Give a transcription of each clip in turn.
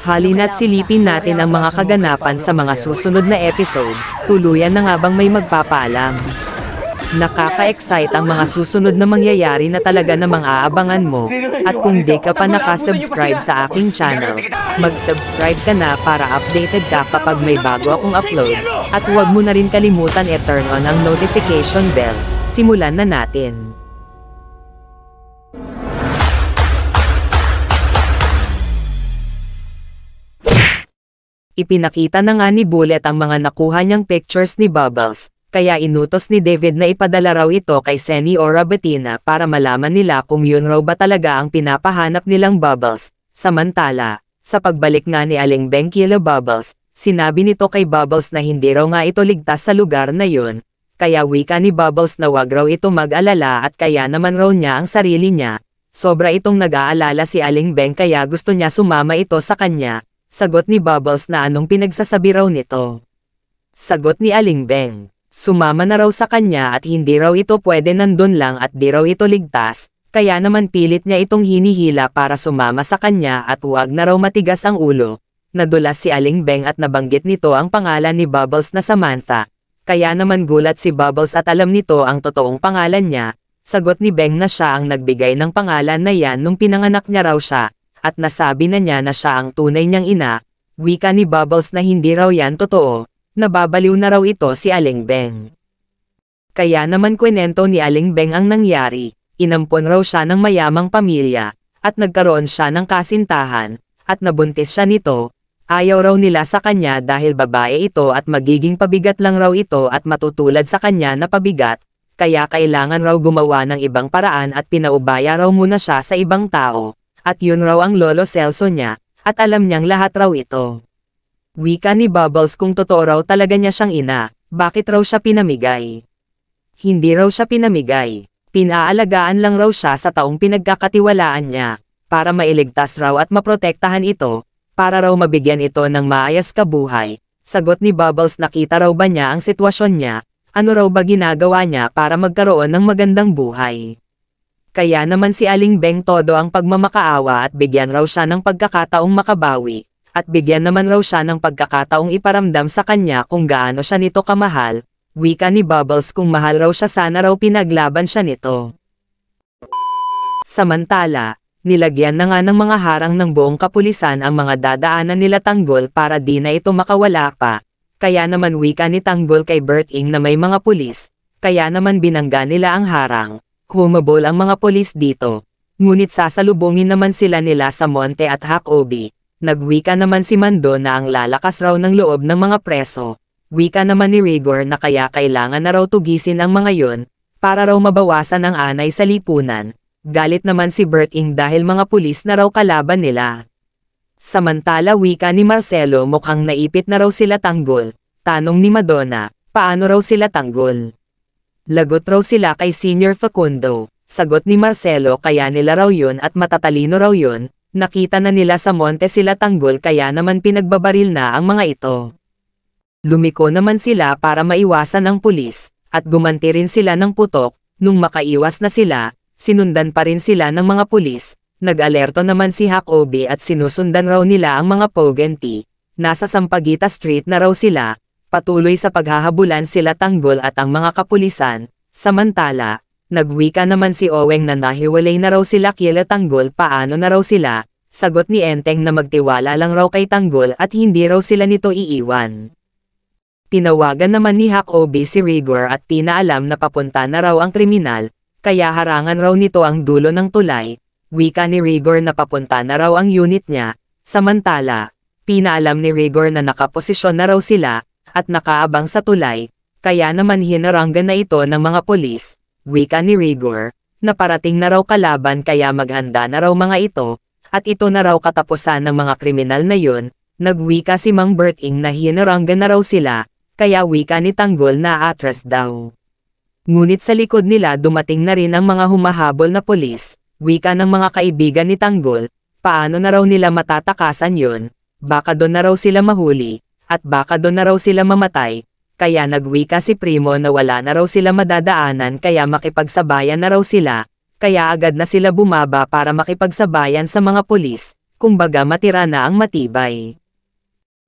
Halina't silipin natin ang mga kaganapan sa mga susunod na episode, tuluyan na nga bang may magpapaalam. Nakaka-excite ang mga susunod na mangyayari na talaga namang aabangan mo, at kung di ka pa nakasubscribe sa aking channel, mag-subscribe ka na para updated ka kapag may bago akong upload, at huwag mo na rin kalimutan i-turn on ang notification bell, simulan na natin. Ipinakita na nga ni Bullet ang mga nakuha niyang pictures ni Bubbles, kaya inutos ni David na ipadala raw ito kay Senny Ora Bettina para malaman nila kung yun raw ba talaga ang pinapahanap nilang Bubbles. Samantala, sa pagbalik nga ni Aling Bengkila Bubbles, sinabi nito kay Bubbles na hindi raw nga ito ligtas sa lugar na yun, kaya wika ni Bubbles na wag raw ito mag-alala at kaya naman raw niya ang sarili niya. Sobra itong nag-aalala si Aling Beng kaya gusto niya sumama ito sa kanya, Sagot ni Bubbles na anong pinagsasabi raw nito. Sagot ni Aling Beng. Sumama na raw sa kanya at hindi raw ito pwede nandun lang at di raw ito ligtas, kaya naman pilit niya itong hinihila para sumama sa kanya at huwag na raw matigas ang ulo. Nadulas si Aling Beng at nabanggit nito ang pangalan ni Bubbles na Samantha. Kaya naman gulat si Bubbles at alam nito ang totoong pangalan niya. Sagot ni Beng na siya ang nagbigay ng pangalan na yan nung pinanganak niya raw siya at nasabi na niya na siya ang tunay niyang ina, wika ni Bubbles na hindi raw yan totoo, nababaliw na raw ito si Aling Beng. Kaya naman kwenento ni Aling Beng ang nangyari, inampon raw siya ng mayamang pamilya, at nagkaroon siya ng kasintahan, at nabuntis siya nito, ayaw raw nila sa kanya dahil babae ito at magiging pabigat lang raw ito at matutulad sa kanya na pabigat, kaya kailangan raw gumawa ng ibang paraan at pinaubaya raw muna siya sa ibang tao at yun raw ang lolo Celso niya, at alam niyang lahat raw ito. Wika ni Bubbles kung totoo raw talaga niya siyang ina, bakit raw siya pinamigay? Hindi raw siya pinamigay, pinaalagaan lang raw siya sa taong pinagkakatiwalaan niya, para mailigtas raw at maprotektahan ito, para raw mabigyan ito ng maayas kabuhay. Sagot ni Bubbles nakita raw ba niya ang sitwasyon niya, ano raw ba ginagawa niya para magkaroon ng magandang buhay? Kaya naman si Aling Beng todo ang pagmamakaawa at bigyan raw siya ng pagkakataong makabawi, at bigyan naman raw siya ng pagkakataong iparamdam sa kanya kung gaano siya nito kamahal, wika ni Bubbles kung mahal raw siya sana raw pinaglaban siya nito. Samantala, nilagyan na nga ng mga harang ng buong kapulisan ang mga dadaanan nila Tanggol para di na ito makawala pa, kaya naman wika ni Tanggol kay Berting na may mga pulis, kaya naman binangga nila ang harang. Humabol ang mga polis dito. Ngunit sasalubungin naman sila nila sa Monte at Hakobi. Nagwika naman si Mando na ang lalakas raw ng loob ng mga preso. Wika naman ni Rigor na kaya kailangan na raw tugisin ang mga yon, para raw mabawasan ang anay sa lipunan. Galit naman si Berting dahil mga pulis na raw kalaban nila. Samantala wika ni Marcelo mukhang naipit na raw sila tanggol. Tanong ni Madonna, paano raw sila tanggol? Lagot raw sila kay Senior Facundo, sagot ni Marcelo kaya nila raw yun at matatalino raw yun, nakita na nila sa monte sila tanggol kaya naman pinagbabaril na ang mga ito. Lumiko naman sila para maiwasan ang pulis, at gumanti rin sila ng putok, nung makaiwas na sila, sinundan pa rin sila ng mga pulis, nag-alerto naman si Hakobi at sinusundan raw nila ang mga Pogenti, nasa Sampagita Street na raw sila, patuloy sa paghahabulan sila tanggol at ang mga kapulisan, samantala, nagwika naman si Oweng na nahiwalay na raw sila kila tanggol paano na raw sila, sagot ni Enteng na magtiwala lang raw kay tanggol at hindi raw sila nito iiwan. Tinawagan naman ni Hak Obi si Rigor at pinaalam na papunta na raw ang kriminal, kaya harangan raw nito ang dulo ng tulay, wika ni Rigor na papunta na raw ang unit niya, samantala, pinaalam ni Rigor na nakaposisyon na raw sila, at nakaabang sa tulay, kaya naman hinaranggan na ito ng mga polis, wika ni Rigor, na parating na raw kalaban kaya maghanda na raw mga ito, at ito na raw katapusan ng mga kriminal na yun, nagwika si Mang Berting na hinaranggan na raw sila, kaya wika ni Tanggol na atras daw. Ngunit sa likod nila dumating na rin ang mga humahabol na polis, wika ng mga kaibigan ni Tanggol, paano na raw nila matatakasan yun, baka doon na raw sila mahuli, at baka doon na raw sila mamatay, kaya nagwika si Primo na wala na raw sila madadaanan kaya makipagsabayan na raw sila, kaya agad na sila bumaba para makipagsabayan sa mga pulis, kumbaga matira na ang matibay.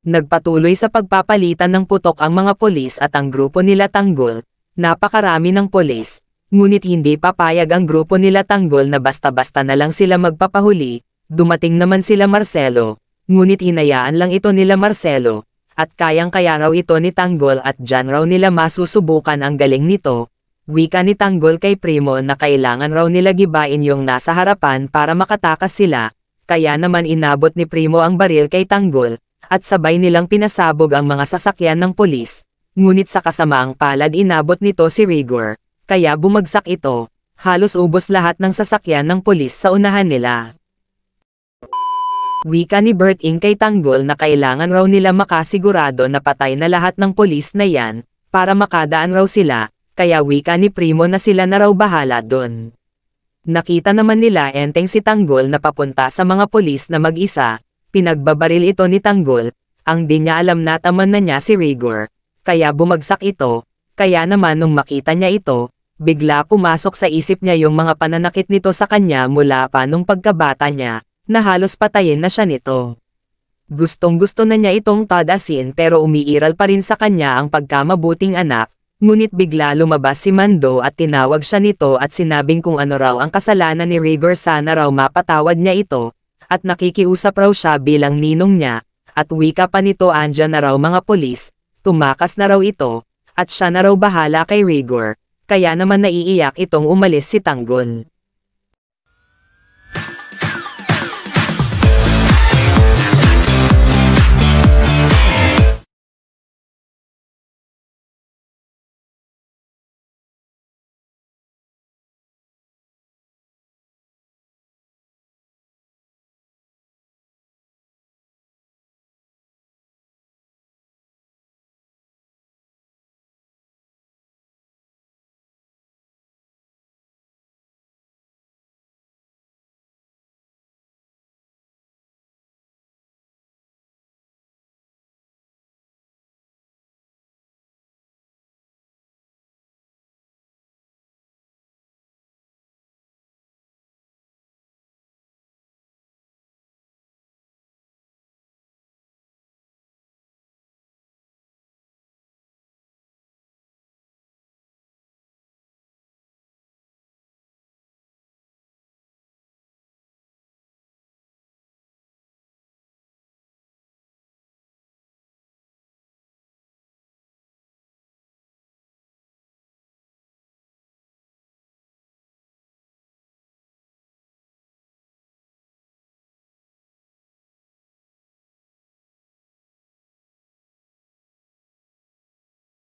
Nagpatuloy sa pagpapalitan ng putok ang mga pulis at ang grupo nila tanggol, napakarami ng pulis, ngunit hindi papayag ang grupo nila tanggol na basta-basta na lang sila magpapahuli, dumating naman sila Marcelo, ngunit hinayaan lang ito nila Marcelo, at kayang-kaya raw ito ni Tanggol at dyan raw nila masusubukan ang galing nito, wika ni Tanggol kay Primo na kailangan raw nila gibain yung nasa harapan para makatakas sila, kaya naman inabot ni Primo ang baril kay Tanggol, at sabay nilang pinasabog ang mga sasakyan ng polis, ngunit sa kasamaang palad inabot nito si Rigor, kaya bumagsak ito, halos ubos lahat ng sasakyan ng polis sa unahan nila. Wika ni Bert Ing kay Tanggol na kailangan raw nila makasigurado na patay na lahat ng polis na yan, para makadaan raw sila, kaya wika ni Primo na sila na raw bahala doon. Nakita naman nila enteng si Tanggol na papunta sa mga polis na mag-isa, pinagbabaril ito ni Tanggol, ang di niya alam na nataman na niya si Rigor, kaya bumagsak ito, kaya naman nung makita niya ito, bigla pumasok sa isip niya yung mga pananakit nito sa kanya mula pa nung pagkabata niya, na halos patayin na siya nito. Gustong gusto na niya itong tadasin pero umiiral pa rin sa kanya ang pagkamabuting anak, ngunit bigla lumabas si Mando at tinawag siya nito at sinabing kung ano raw ang kasalanan ni Rigor sana raw mapatawad niya ito, at nakikiusap raw siya bilang ninong niya, at wika pa nito andyan na raw mga polis, tumakas na raw ito, at siya na raw bahala kay Rigor, kaya naman naiiyak itong umalis si Tanggol.